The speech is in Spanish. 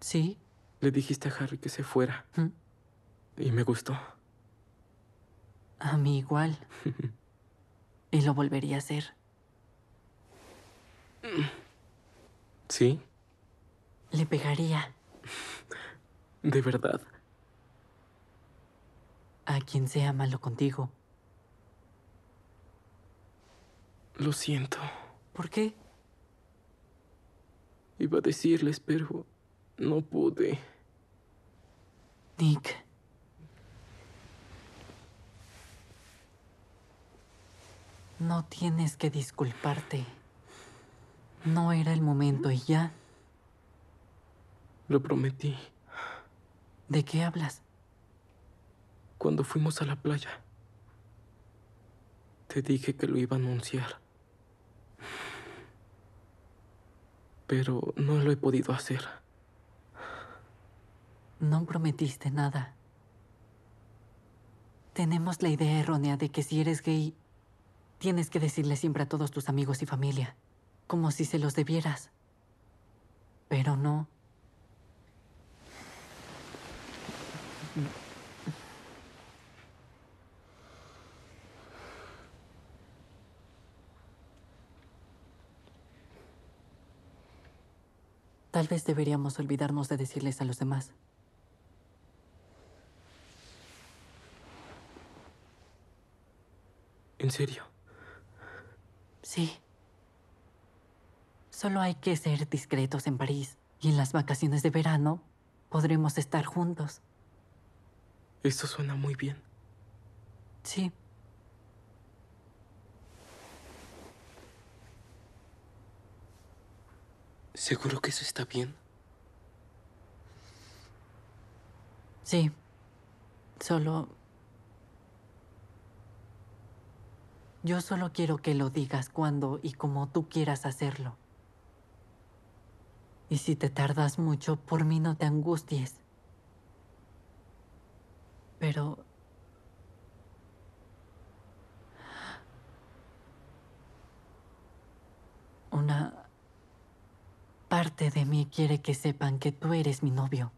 ¿Sí? Le dijiste a Harry que se fuera. ¿Mm? Y me gustó. A mí igual. y lo volvería a hacer. ¿Sí? Le pegaría. ¿De verdad? A quien sea malo contigo. Lo siento. ¿Por qué? Iba a decirles, pero no pude. Nick. No tienes que disculparte. No era el momento y ya. Lo prometí. ¿De qué hablas? Cuando fuimos a la playa, te dije que lo iba a anunciar. pero no lo he podido hacer. No prometiste nada. Tenemos la idea errónea de que si eres gay, tienes que decirle siempre a todos tus amigos y familia, como si se los debieras. Pero no. Tal vez deberíamos olvidarnos de decirles a los demás. ¿En serio? Sí. Solo hay que ser discretos en París. Y en las vacaciones de verano podremos estar juntos. Esto suena muy bien. Sí. ¿Seguro que eso está bien? Sí. Solo... Yo solo quiero que lo digas cuando y como tú quieras hacerlo. Y si te tardas mucho, por mí no te angusties. Pero parte de mí quiere que sepan que tú eres mi novio.